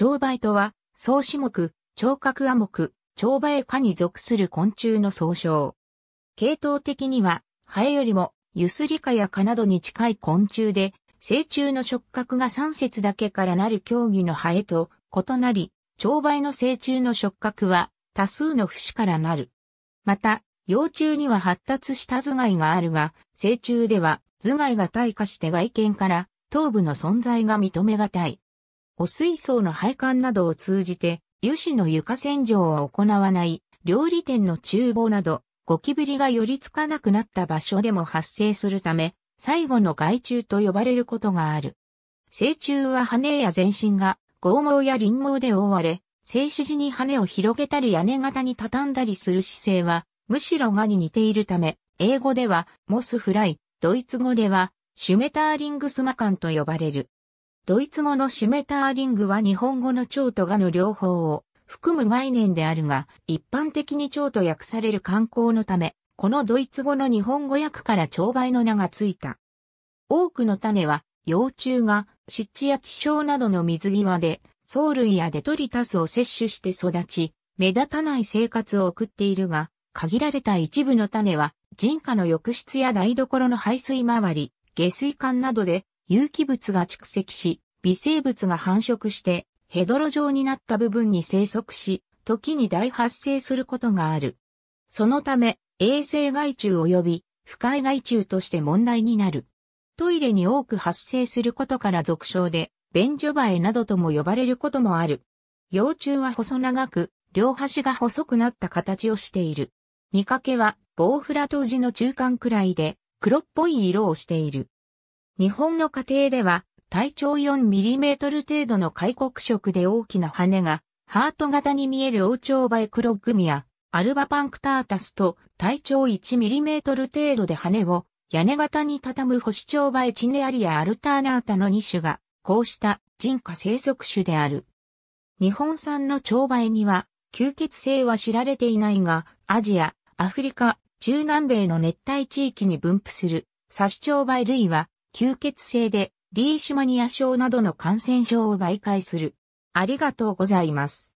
蝶梅とは、草種目、蝶角亜目、蝶梅科に属する昆虫の総称。系統的には、ハエよりも、ユスリカや蚊などに近い昆虫で、成虫の触覚が3節だけからなる競技のハエと異なり、蝶梅の成虫の触覚は多数の節からなる。また、幼虫には発達した頭蓋があるが、成虫では頭蓋が退化して外見から頭部の存在が認めがたい。汚水槽の配管などを通じて、油脂の床洗浄を行わない料理店の厨房など、ゴキブリが寄りつかなくなった場所でも発生するため、最後の害虫と呼ばれることがある。成虫は羽や全身が剛毛や輪毛で覆われ、静止時に羽を広げたり屋根型に畳んだりする姿勢は、むしろがに似ているため、英語ではモスフライ、ドイツ語ではシュメターリングスマカンと呼ばれる。ドイツ語のシュメターリングは日本語の蝶と蛾の両方を含む概念であるが、一般的に蝶と訳される観光のため、このドイツ語の日本語訳から蝶梅の名がついた。多くの種は、幼虫が湿地や地症などの水際で、藻類やデトリタスを摂取して育ち、目立たない生活を送っているが、限られた一部の種は、人家の浴室や台所の排水回り、下水管などで有機物が蓄積し、微生物が繁殖して、ヘドロ状になった部分に生息し、時に大発生することがある。そのため、衛生害虫及び不快害虫として問題になる。トイレに多く発生することから俗称で、便所バエなどとも呼ばれることもある。幼虫は細長く、両端が細くなった形をしている。見かけは、ボウフラトウジの中間くらいで、黒っぽい色をしている。日本の家庭では、体長 4mm 程度の開国色で大きな羽が、ハート型に見える王朝バイクログミや、アルバパンクタータスと体長 1mm 程度で羽を屋根型に畳む星蝶バイチネアリアアルターナータの2種が、こうした人家生息種である。日本産の蝶バイには、吸血性は知られていないが、アジア、アフリカ、中南米の熱帯地域に分布する、サシ蝶バ類は、吸血性で、リーシュマニア症などの感染症を媒介する。ありがとうございます。